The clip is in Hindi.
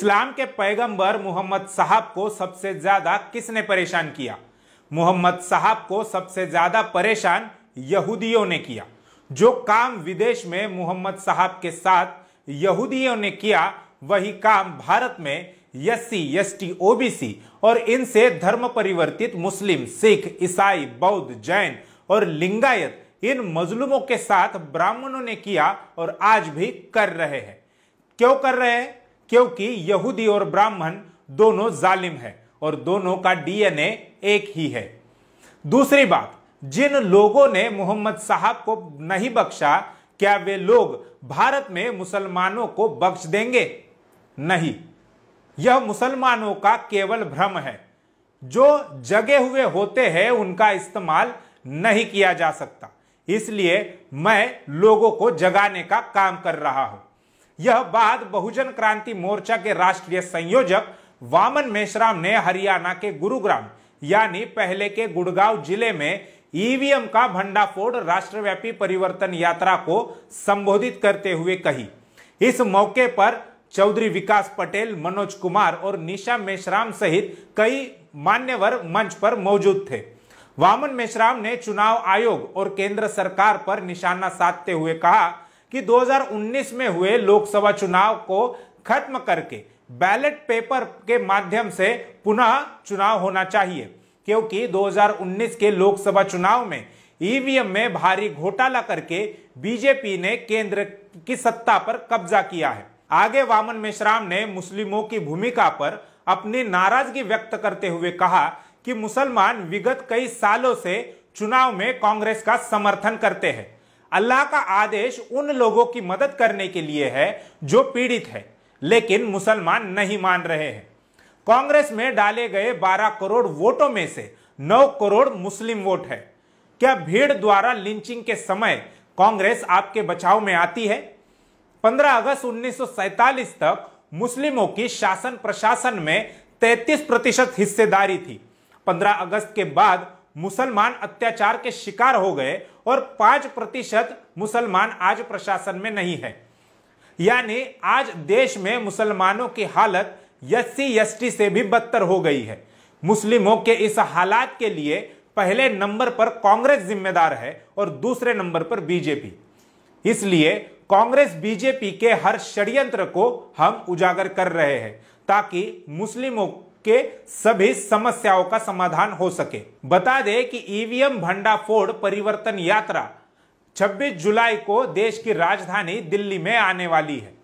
इस्लाम के पैगंबर मोहम्मद साहब को सबसे ज्यादा किसने परेशान किया मोहम्मद साहब को सबसे ज्यादा परेशान यहूदियों ने किया जो काम विदेश में मोहम्मद साहब के साथ यहूदियों ने किया वही काम भारत में एस एस टी ओबीसी और इनसे धर्म परिवर्तित मुस्लिम सिख ईसाई बौद्ध जैन और लिंगायत इन मजलूमों के साथ ब्राह्मणों ने किया और आज भी कर रहे हैं क्यों कर रहे हैं क्योंकि यहूदी और ब्राह्मण दोनों जालिम है और दोनों का डीएनए एक ही है दूसरी बात जिन लोगों ने मोहम्मद साहब को नहीं बख्शा क्या वे लोग भारत में मुसलमानों को बख्श देंगे नहीं यह मुसलमानों का केवल भ्रम है जो जगे हुए होते हैं उनका इस्तेमाल नहीं किया जा सकता इसलिए मैं लोगों को जगाने का काम कर रहा हूं यह बात बहुजन क्रांति मोर्चा के राष्ट्रीय संयोजक वामन मेश्राम ने हरियाणा के गुरुग्राम यानी पहले के गुड़गांव जिले में ईवीएम का भंडाफोड़ राष्ट्रव्यापी परिवर्तन यात्रा को संबोधित करते हुए कही इस मौके पर चौधरी विकास पटेल मनोज कुमार और निशा मेश्राम सहित कई मान्यवर मंच पर मौजूद थे वामन मेश्राम ने चुनाव आयोग और केंद्र सरकार पर निशाना साधते हुए कहा कि 2019 में हुए लोकसभा चुनाव को खत्म करके बैलेट पेपर के माध्यम से पुनः चुनाव होना चाहिए क्योंकि 2019 के लोकसभा चुनाव में ईवीएम में भारी घोटाला करके बीजेपी ने केंद्र की सत्ता पर कब्जा किया है आगे वामन मेश्राम ने मुस्लिमों की भूमिका पर अपनी नाराजगी व्यक्त करते हुए कहा कि मुसलमान विगत कई सालों से चुनाव में कांग्रेस का समर्थन करते हैं अल्लाह का आदेश उन लोगों की मदद करने के लिए है जो पीड़ित है लेकिन मुसलमान नहीं मान रहे हैं कांग्रेस में डाले गए 12 करोड़ वोटों में से 9 करोड़ मुस्लिम वोट है क्या भीड़ द्वारा लिंचिंग के समय कांग्रेस आपके बचाव में आती है 15 अगस्त उन्नीस तक मुस्लिमों की शासन प्रशासन में 33 प्रतिशत हिस्सेदारी थी 15 अगस्त के बाद मुसलमान अत्याचार के शिकार हो गए और पांच प्रतिशत मुसलमान आज प्रशासन में नहीं है यानी आज देश में मुसलमानों की हालत एस सी से भी बदतर हो गई है मुस्लिमों के इस हालात के लिए पहले नंबर पर कांग्रेस जिम्मेदार है और दूसरे नंबर पर बीजेपी इसलिए कांग्रेस बीजेपी के हर षड्यंत्र को हम उजागर कर रहे हैं ताकि मुस्लिमों के सभी समस्याओं का समाधान हो सके बता दें कि ईवीएम भंडाफोड़ परिवर्तन यात्रा 26 जुलाई को देश की राजधानी दिल्ली में आने वाली है